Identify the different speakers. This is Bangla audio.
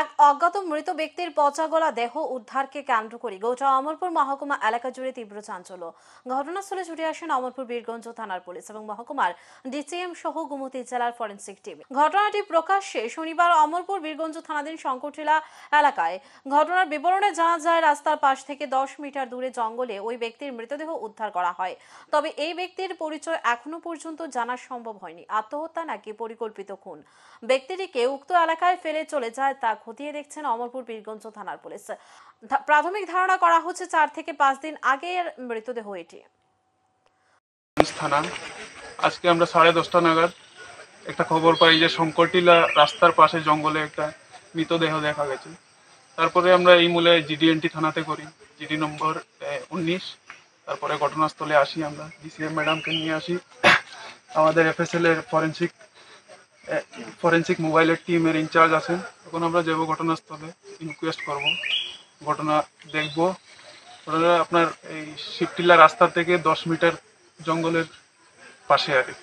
Speaker 1: এক অজ্ঞাত মৃত ব্যক্তির পচা গলা দেহ উদ্ধারকে কেন্দ্র করে গোটা অমরপুর মহকুমা এলাকা জুড়ে তীব্র চাঞ্চল্য ঘটনাস্থলে ছুটে আসেন অমরপুর বীরগঞ্জ থানার পুলিশ এবং মহকুমার ডিসিএম সহ গুমতি জেলার ফরেন্সিক টিম ঘটনাটি প্রকাশ্যে শনিবার অমরপুর বীরগঞ্জ থানাধীন শঙ্করটিলা এলাকায় ঘটনার বিবরণে জানা যায় রাস্তার পাশ থেকে দশ মিটার দূরে জঙ্গলে ওই ব্যক্তির মৃতদেহ উদ্ধার করা হয় তবে এই ব্যক্তির পরিচয় এখনো পর্যন্ত জানা সম্ভব হয়নি আত্মহত্যা নাকি পরিকল্পিত খুন ব্যক্তিটিকে উক্ত এলাকায় ফেলে চলে যায় তা খতিয়ে দেখছেন অমরপুর বীরগঞ্জ থানার পুলিশ প্রাথমিক ধারণা করা হচ্ছে চার থেকে পাঁচ দিন আগের মৃতদেহ এটি
Speaker 2: থানা আজকে আমরা সাড়ে দশটা নাগাদ একটা খবর পাই যে শঙ্করটিলা রাস্তার পাশে জঙ্গলে একটা মৃতদেহ দেখা গেছে তারপরে আমরা এই মূলে জিডিএনটি থানাতে করি জিডি নম্বর উনিশ তারপরে ঘটনাস্থলে আসি আমরা ডিসিএম ম্যাডামকে নিয়ে আসি আমাদের এফএসএল এর ফরেন্সিক ফরেন্সিক মোবাইলের টিমের ইনচার্জ আছেন তখন আমরা যাব ঘটনাস্থলে ইনকোয়েস্ট করব ঘটনা দেখব আপনার এই শিবটিলা রাস্তা থেকে দশ মিটার জঙ্গলের পাশে আর কি